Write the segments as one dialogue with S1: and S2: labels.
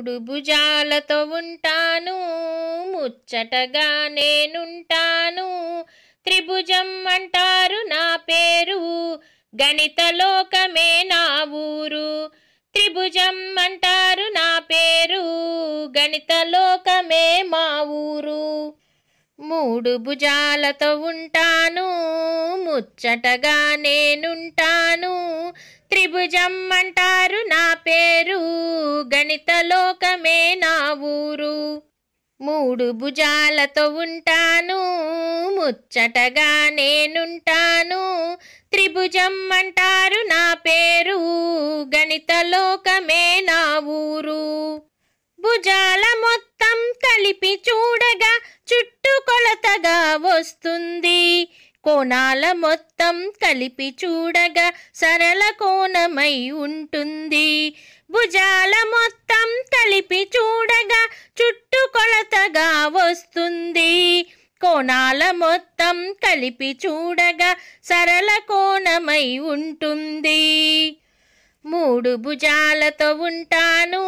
S1: మూడు భుజాలతో ఉంటాను ముచ్చటగా నేనుంటాను త్రిభుజం అంటారు నా పేరు గణిత లోకమే నా ఊరు త్రిభుజం అంటారు నా పేరు గణిత లోకమే మా ఊరు మూడు భుజాలతో ఉంటాను ముచ్చటగా నేనుంటాను అంటారు నా పేరు గణిత లోకమే నా ఊరు మూడు భుజాలతో ఉంటాను ముచ్చటగా నేనుంటాను త్రిభుజం అంటారు నా పేరు గణిత లోకమే నా ఊరు భుజాల మొత్తం కలిపి చూడగా చుట్టుకొలతగా వస్తుంది కోణాల మొత్తం కలిపి చూడగా సరళ కోణమై ఉంటుంది భుజాల మొత్తం కలిపి చూడగా చుట్టు కొలతగా వస్తుంది కోణాల మొత్తం కలిపి చూడగా సరళ కోణమై ఉంటుంది మూడు భుజాలతో ఉంటాను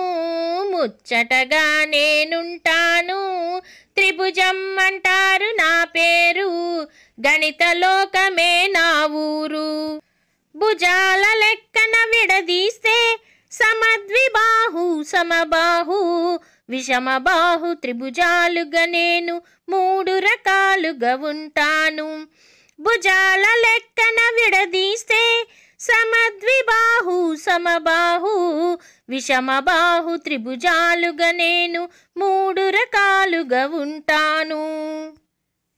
S1: ముచ్చటగా నేనుంటాను గణిత లోకమే నా ఊరు భుజాల లెక్కన విడదీస్తే సమద్విబాహు సమబాహు విషమబాహు త్రిభుజాలుగా నేను మూడు రకాలుగా ఉంటాను భుజాల లెక్కన విడదీస్తే సమద్విబాహు సమబాహు బాహు త్రిభుజాలుగా నేను మూడు రకాలుగా ఉంటాను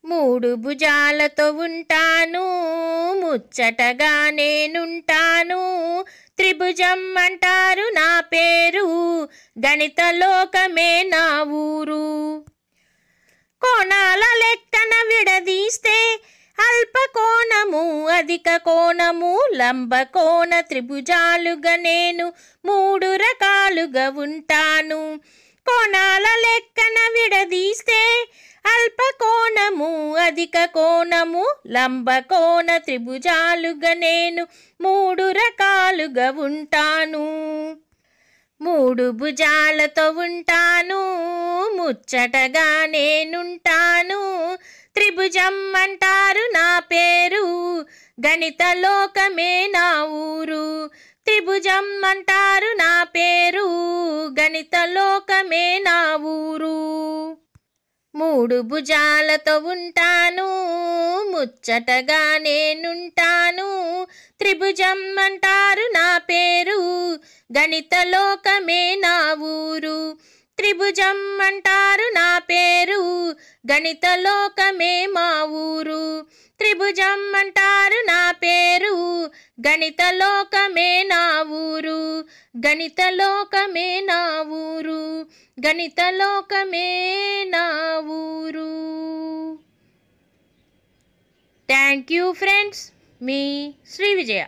S1: మూడు భుజాలతో ఉంటాను ముచ్చటగా నేనుంటాను త్రిభుజం అంటారు నా పేరు గణిత లోకమే నా ఊరు కోణాల లెక్కన విడదీస్తే అల్ప కోణము అధిక కోణము లంబకోణ త్రిభుజాలుగా నేను మూడు రకాలుగా ఉంటాను కోణాల లెక్కన విడదీస్తే అల్పకోణము అధిక కోణము లంబకోణ త్రిభుజాలుగా నేను మూడు రకాలుగా ఉంటాను మూడు భుజాలతో ఉంటాను ముచ్చటగా నేనుంటాను త్రిభుజం అంటారు నా పేరు గణిత లోకమే నా ఊరు త్రిభుజం అంటారు నా పేరు గణిత లోకమే నా ఊరు మూడు భుజాలతో ఉంటాను ముచ్చటగా నేనుంటాను త్రిభుజం అంటారు నా పేరు గణిత లోకమే నా ఊరు త్రిభుజం అంటారు నా పేరు గణిత లోకమే మా ఊరు త్రిభుజం అంటారు నా పేరు గణిత లోకమే నా ఊరు గణిత లోకమే నా ఊరు గణిత లోకమే నా ఊరు థ్యాంక్ యూ ఫ్రెండ్స్ మీ శ్రీ విజయ